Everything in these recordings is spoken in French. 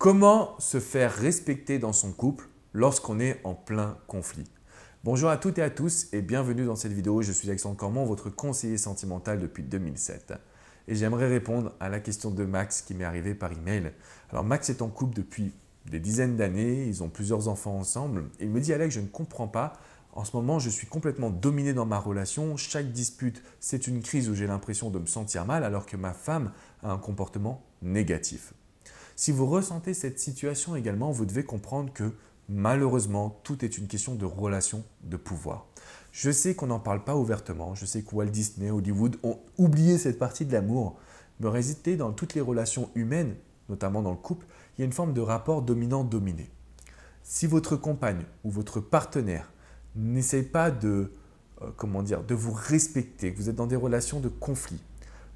Comment se faire respecter dans son couple lorsqu'on est en plein conflit Bonjour à toutes et à tous et bienvenue dans cette vidéo. Je suis Alexandre Cormont, votre conseiller sentimental depuis 2007. Et j'aimerais répondre à la question de Max qui m'est arrivée par email. Alors Max est en couple depuis des dizaines d'années, ils ont plusieurs enfants ensemble. il me dit Alex, je ne comprends pas. En ce moment, je suis complètement dominé dans ma relation. Chaque dispute, c'est une crise où j'ai l'impression de me sentir mal alors que ma femme a un comportement négatif. Si vous ressentez cette situation également, vous devez comprendre que malheureusement, tout est une question de relation de pouvoir. Je sais qu'on n'en parle pas ouvertement, je sais que Walt Disney, Hollywood ont oublié cette partie de l'amour, mais résister dans toutes les relations humaines, notamment dans le couple, il y a une forme de rapport dominant-dominé. Si votre compagne ou votre partenaire n'essaie pas de, euh, comment dire, de vous respecter, que vous êtes dans des relations de conflit,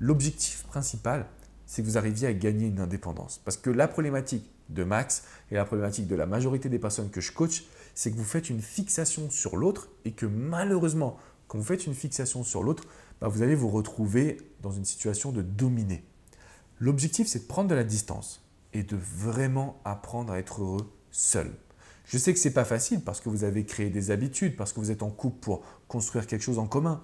l'objectif principal, c'est que vous arriviez à gagner une indépendance. Parce que la problématique de Max et la problématique de la majorité des personnes que je coach, c'est que vous faites une fixation sur l'autre et que malheureusement, quand vous faites une fixation sur l'autre, bah, vous allez vous retrouver dans une situation de dominer. L'objectif, c'est de prendre de la distance et de vraiment apprendre à être heureux seul. Je sais que ce n'est pas facile parce que vous avez créé des habitudes, parce que vous êtes en couple pour construire quelque chose en commun.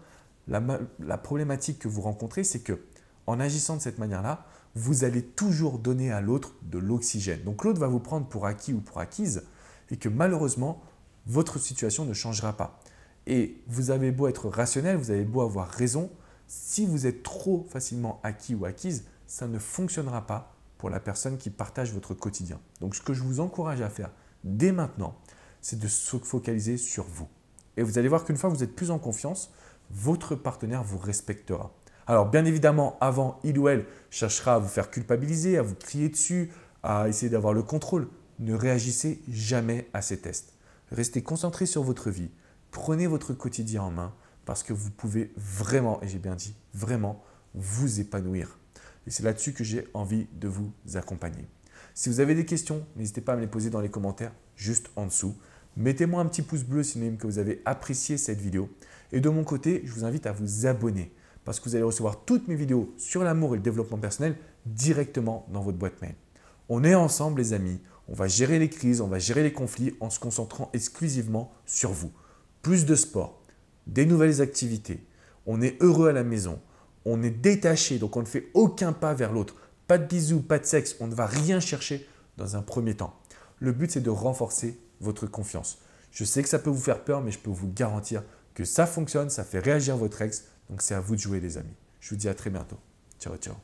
la problématique que vous rencontrez, c'est que en agissant de cette manière-là, vous allez toujours donner à l'autre de l'oxygène. Donc l'autre va vous prendre pour acquis ou pour acquise et que malheureusement, votre situation ne changera pas. Et vous avez beau être rationnel, vous avez beau avoir raison, si vous êtes trop facilement acquis ou acquise, ça ne fonctionnera pas pour la personne qui partage votre quotidien. Donc ce que je vous encourage à faire dès maintenant, c'est de se focaliser sur vous. Et vous allez voir qu'une fois que vous êtes plus en confiance, votre partenaire vous respectera. Alors bien évidemment, avant, il ou elle cherchera à vous faire culpabiliser, à vous crier dessus, à essayer d'avoir le contrôle. Ne réagissez jamais à ces tests. Restez concentré sur votre vie. Prenez votre quotidien en main parce que vous pouvez vraiment, et j'ai bien dit vraiment, vous épanouir. Et c'est là-dessus que j'ai envie de vous accompagner. Si vous avez des questions, n'hésitez pas à me les poser dans les commentaires juste en dessous. Mettez-moi un petit pouce bleu si même que vous avez apprécié cette vidéo. Et de mon côté, je vous invite à vous abonner parce que vous allez recevoir toutes mes vidéos sur l'amour et le développement personnel directement dans votre boîte mail. On est ensemble les amis, on va gérer les crises, on va gérer les conflits en se concentrant exclusivement sur vous. Plus de sport, des nouvelles activités, on est heureux à la maison, on est détaché, donc on ne fait aucun pas vers l'autre. Pas de bisous, pas de sexe, on ne va rien chercher dans un premier temps. Le but, c'est de renforcer votre confiance. Je sais que ça peut vous faire peur, mais je peux vous garantir que ça fonctionne, ça fait réagir votre ex, donc c'est à vous de jouer les amis. Je vous dis à très bientôt. Ciao, ciao.